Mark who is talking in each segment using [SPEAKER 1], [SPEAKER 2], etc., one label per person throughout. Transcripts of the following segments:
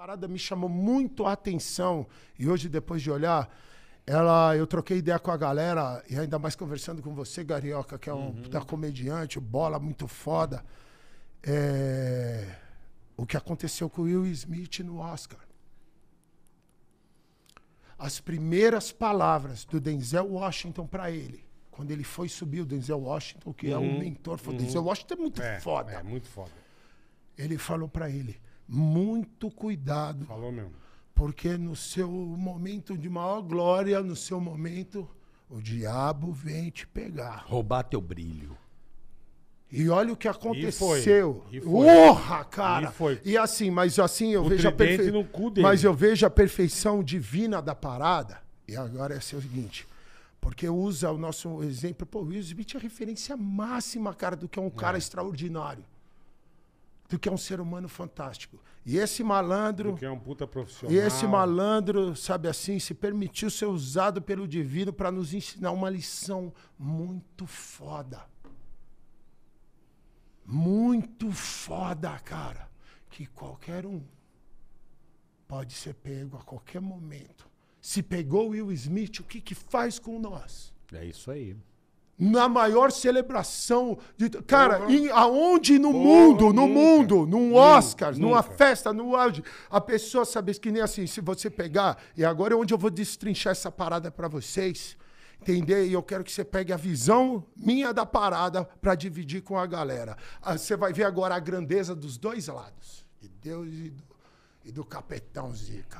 [SPEAKER 1] parada me chamou muito a atenção e hoje, depois de olhar, ela, eu troquei ideia com a galera e ainda mais conversando com você, Garioca, que é um uhum. da comediante, bola muito foda. É, o que aconteceu com o Will Smith no Oscar. As primeiras palavras do Denzel Washington para ele, quando ele foi subir o Denzel Washington, que uhum. é o uhum. mentor, uhum. Denzel Washington é muito é, foda. É, muito foda. Ele falou para ele: muito cuidado. Falou mesmo. Porque no seu momento de maior glória, no seu momento, o diabo vem te pegar. Roubar teu brilho. E olha o que aconteceu. E foi. E foi. cara. E, foi. e assim, mas assim eu o vejo a perfeição. Mas eu vejo a perfeição divina da parada. E agora é o seguinte. Porque usa o nosso exemplo, pô, Will Smith é referência máxima, cara, do que é um é. cara extraordinário do que é um ser humano fantástico. E esse malandro. que é um puta profissional. E esse malandro, sabe assim, se permitiu ser usado pelo divino para nos ensinar uma lição muito foda. Muito foda, cara. Que qualquer um pode ser pego a qualquer momento. Se pegou Will Smith, o que, que faz com nós? É isso aí na maior celebração de cara uhum. em, aonde no Porra, mundo nunca, no mundo num Oscar nunca. numa festa no áudio a pessoa sabe que nem assim se você pegar e agora é onde eu vou destrinchar essa parada para vocês entender e eu quero que você pegue a visão minha da parada para dividir com a galera ah, você vai ver agora a grandeza dos dois lados E Deus e e do Capetão Zica.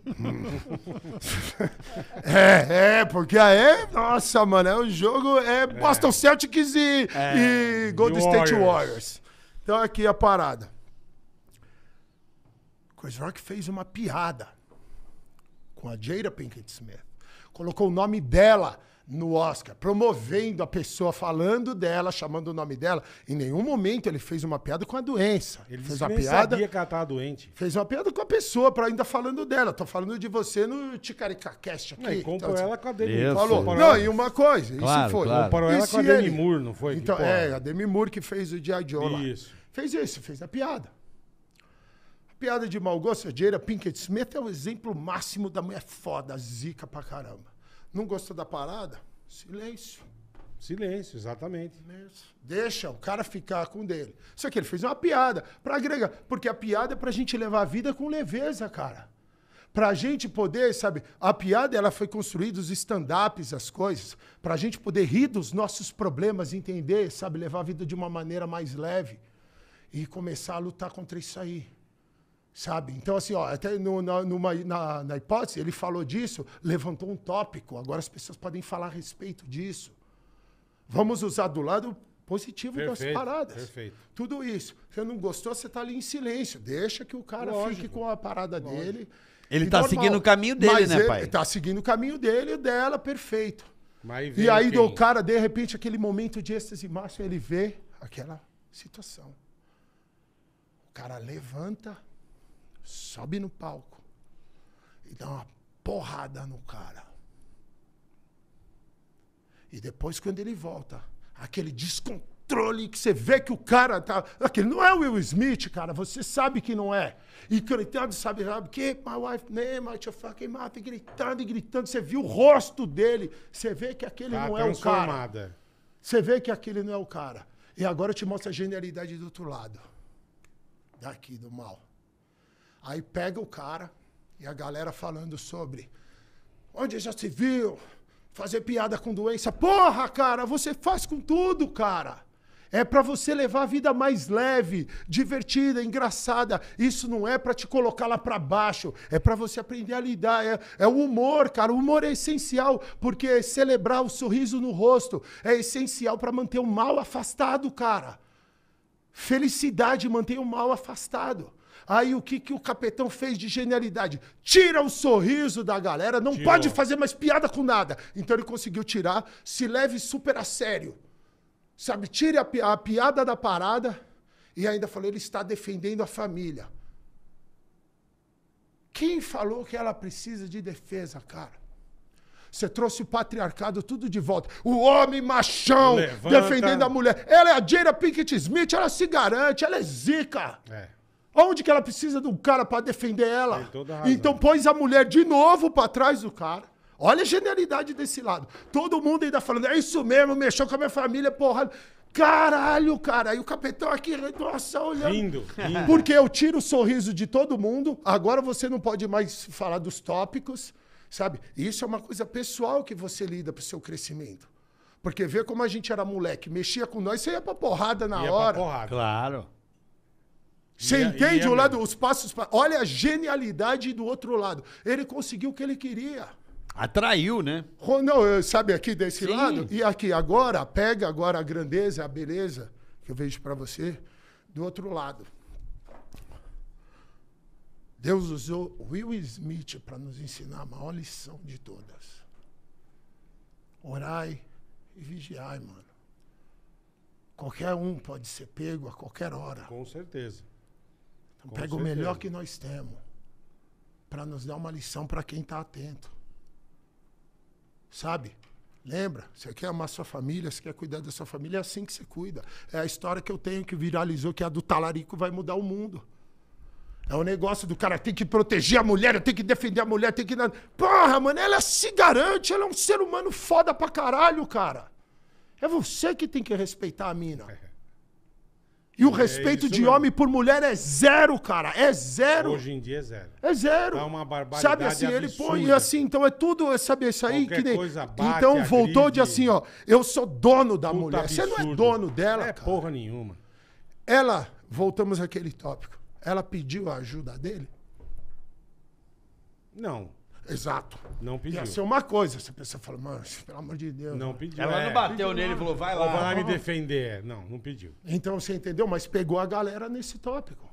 [SPEAKER 1] é, é, porque aí, nossa, mano, é, o jogo é, é. Boston é. Celtics e, é. e Golden State Warriors. Warriors. Então aqui a parada. Chris Rock fez uma piada com a Jada Pinkett Smith. Colocou o nome dela no Oscar, promovendo a pessoa, falando dela, chamando o nome dela. Em nenhum momento ele fez uma piada com a doença. Ele fez uma piada. sabia que ela estava doente. Fez uma piada com a pessoa, para ainda falando dela. Tô falando de você no Ticaricacast aqui. Não, e comprou então, ela com a Demi Moore. Falou. Não, e uma coisa, claro, isso foi. Claro. Comparou ela com a Demi Moore, não foi? Então, que, é, a Demi Moore que fez o dia Joe lá. Isso. Fez isso, fez a piada piada de mau gosto, a Jada Pinkett Smith é o exemplo máximo da mulher foda, zica pra caramba. Não gostou da parada? Silêncio. Silêncio, exatamente. Deixa o cara ficar com o dele. Só que ele fez uma piada para agregar, porque a piada é pra gente levar a vida com leveza, cara. Pra gente poder, sabe, a piada ela foi construída os stand-ups, as coisas, pra gente poder rir dos nossos problemas, entender, sabe, levar a vida de uma maneira mais leve e começar a lutar contra isso aí sabe? Então, assim, ó, até no, na, numa, na, na, hipótese, ele falou disso, levantou um tópico, agora as pessoas podem falar a respeito disso. Vamos usar do lado positivo perfeito, das paradas. Perfeito. Tudo isso. Você não gostou, você está ali em silêncio. Deixa que o cara lógico, fique com a parada lógico. dele. Ele está seguindo o caminho dele, Mas né, ele pai? está seguindo o caminho dele e dela, perfeito. e aí quem... o cara, de repente, aquele momento de êxtase, máximo, ele vê aquela situação. O cara levanta, sobe no palco e dá uma porrada no cara. E depois, quando ele volta, aquele descontrole que você vê que o cara tá. Aquele não é o Will Smith, cara, você sabe que não é. E gritando, sabe, sabe, ah, que my wife name, I fucking mouth, e gritando e gritando. Você viu o rosto dele, você vê que aquele tá não é o cara. É. Você vê que aquele não é o cara. E agora eu te mostro a genialidade do outro lado daqui do mal. Aí pega o cara e a galera falando sobre onde já se viu fazer piada com doença. Porra, cara, você faz com tudo, cara. É para você levar a vida mais leve, divertida, engraçada. Isso não é para te colocar lá para baixo. É para você aprender a lidar. É, é, o humor, cara. O humor é essencial porque celebrar o sorriso no rosto é essencial para manter o mal afastado, cara. Felicidade mantém o mal afastado. Aí o que, que o capitão fez de genialidade? Tira o sorriso da galera, não Tirou. pode fazer mais piada com nada. Então ele conseguiu tirar, se leve super a sério. Sabe, tire a, pi a piada da parada e ainda falou, ele está defendendo a família. Quem falou que ela precisa de defesa, cara? Você trouxe o patriarcado tudo de volta. O homem machão Levanta. defendendo a mulher. Ela é a Jada Pinkett Smith, ela se garante, ela é zica. É. Onde que ela precisa de um cara para defender ela? Então pôs a mulher de novo para trás do cara. Olha a genialidade desse lado. Todo mundo ainda falando, é isso mesmo, mexeu com a minha família, porra. Caralho, cara. E o capitão aqui, nossa, olhando. Lindo, Porque eu tiro o sorriso de todo mundo. Agora você não pode mais falar dos tópicos, sabe? Isso é uma coisa pessoal que você lida pro seu crescimento. Porque vê como a gente era moleque, mexia com nós, você ia pra porrada na ia hora. Pra porrada. Claro. Você é- entende é o lado, os passos. Olha a genialidade do outro lado. Ele conseguiu o que ele queria. Atraiu, né? Não, sabe aqui desse Sim. lado? E aqui, agora, pega agora a grandeza, a beleza que eu vejo para você do outro lado. Deus usou Will Smith para nos ensinar a maior lição de todas. Orai e vigiai, mano. Qualquer um pode ser pego a qualquer hora. Com certeza. Então, pega certeza. o melhor que nós temos para nos dar uma lição para quem está atento. Sabe? Lembra? Você quer amar sua família, você quer cuidar da sua família, é assim que você cuida. É a história que eu tenho que viralizou, que é a do talarico vai mudar o mundo. É o um negócio do cara tem que proteger a mulher, tem que defender a mulher, tem que. Porra, mano, ela se garante, ela é um ser humano foda pra caralho, cara. É você que tem que respeitar a mina. E o é respeito de mesmo. homem por mulher é zero, cara. É zero. Hoje em dia é zero. É zero. É uma barbaridade. Sabe assim, absurda. ele põe assim, então é tudo, sabe isso aí? Qualquer que nem... coisa bate, então voltou agride. de assim, ó. Eu sou dono da Puta mulher. Absurdo. Você não é dono dela. é cara. porra nenhuma. Ela, voltamos àquele tópico. Ela pediu a ajuda dele? Não. Exato. Não pediu. Ia assim, ser uma coisa. Essa pessoa fala, mano, pelo amor de Deus. Não né? pediu. Ela é. não bateu nele e falou, vai lá. vai lá me defender. Não, não pediu. Então você entendeu? Mas pegou a galera nesse tópico.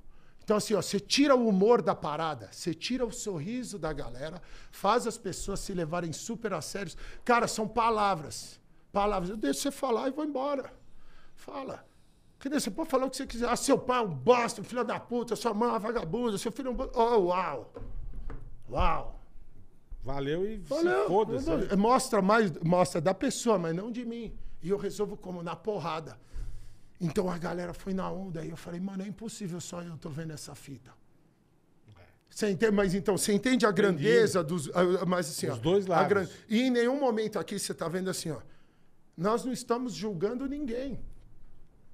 [SPEAKER 1] Então, assim, ó, você tira o humor da parada, você tira o sorriso da galera, faz as pessoas se levarem super a sério. Cara, são palavras. Palavras. Eu deixo você falar e vou embora. Fala. quer dizer Você pode falar o que você quiser. Ah, seu pai é um bosta, um filho da puta, sua mãe é uma vagabunda, seu filho é um. Oh, uau! Uau! Valeu e foda-se. Mostra mais, mostra da pessoa, mas não de mim. E eu resolvo como? Na porrada. Então a galera foi na onda e eu falei, mano, é impossível só eu tô vendo essa fita. É. Você entende? Mas então, você entende a grandeza Entendi. dos. Mas assim, Os ó, dois lados. grande E em nenhum momento aqui você tá vendo assim, ó. Nós não estamos julgando ninguém.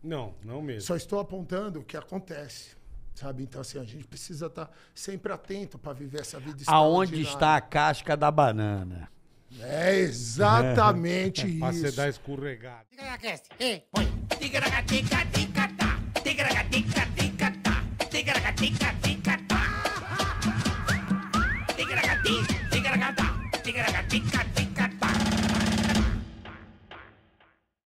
[SPEAKER 1] Não, não mesmo. Só estou apontando o que acontece. Sabe? Então, assim, a gente precisa estar tá sempre atento para viver essa vida Aonde está a casca da banana? É exatamente é. isso. Pra você dar escorregado. Tica na Tica tica, tica, Tica tica, tica, Tica tica, tica.